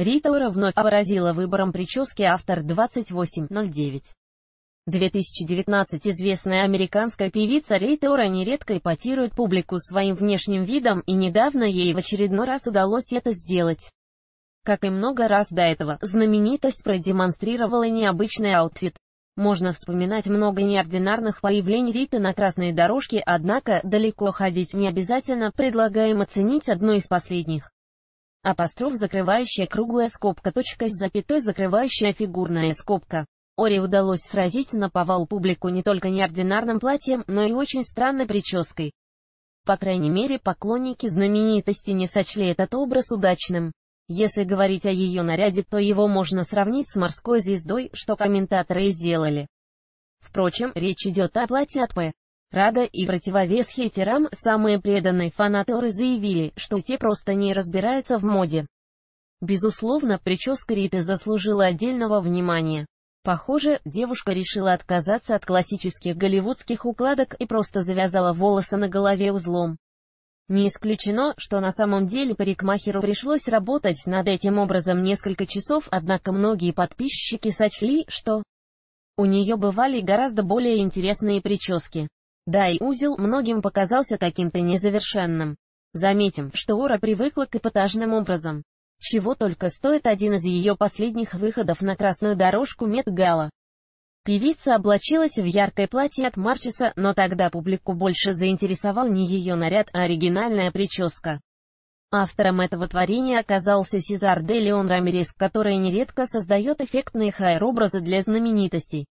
Ритора вновь поразила выбором прически автор 2809. 2019 известная американская певица Рейтеора нередко эпатирует публику своим внешним видом, и недавно ей в очередной раз удалось это сделать. Как и много раз до этого, знаменитость продемонстрировала необычный аутфит. Можно вспоминать много неординарных появлений Риты на красной дорожке, однако далеко ходить не обязательно, предлагаем оценить одно из последних. Апостроф закрывающая круглая скобка точка с запятой закрывающая фигурная скобка. Ори удалось сразить на повал публику не только неординарным платьем, но и очень странной прической. По крайней мере, поклонники знаменитости не сочли этот образ удачным. Если говорить о ее наряде, то его можно сравнить с морской звездой, что комментаторы и сделали. Впрочем, речь идет о платье от П. Рада и противовес хейтерам самые преданные фанаторы заявили, что те просто не разбираются в моде. Безусловно, прическа Риты заслужила отдельного внимания. Похоже, девушка решила отказаться от классических голливудских укладок и просто завязала волосы на голове узлом. Не исключено, что на самом деле парикмахеру пришлось работать над этим образом несколько часов, однако многие подписчики сочли, что у нее бывали гораздо более интересные прически. Да и узел многим показался каким-то незавершенным. Заметим, что Ура привыкла к эпатажным образом. Чего только стоит один из ее последних выходов на красную дорожку Метгала. Певица облачилась в яркое платье от Марчеса, но тогда публику больше заинтересовал не ее наряд, а оригинальная прическа. Автором этого творения оказался Сезар де Леон Рамирес, который нередко создает эффектные хайр-образы для знаменитостей.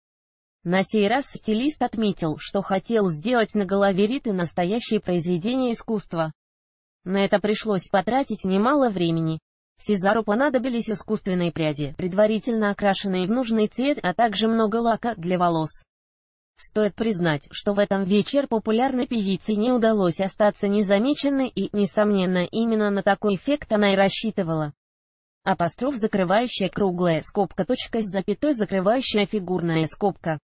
На сей раз стилист отметил, что хотел сделать на голове Риты настоящее произведение искусства. На это пришлось потратить немало времени. Сезару понадобились искусственные пряди, предварительно окрашенные в нужный цвет, а также много лака для волос. Стоит признать, что в этом вечер популярной певице не удалось остаться незамеченной и, несомненно, именно на такой эффект она и рассчитывала. Апостроф закрывающая круглая скобка точка с запятой закрывающая фигурная скобка.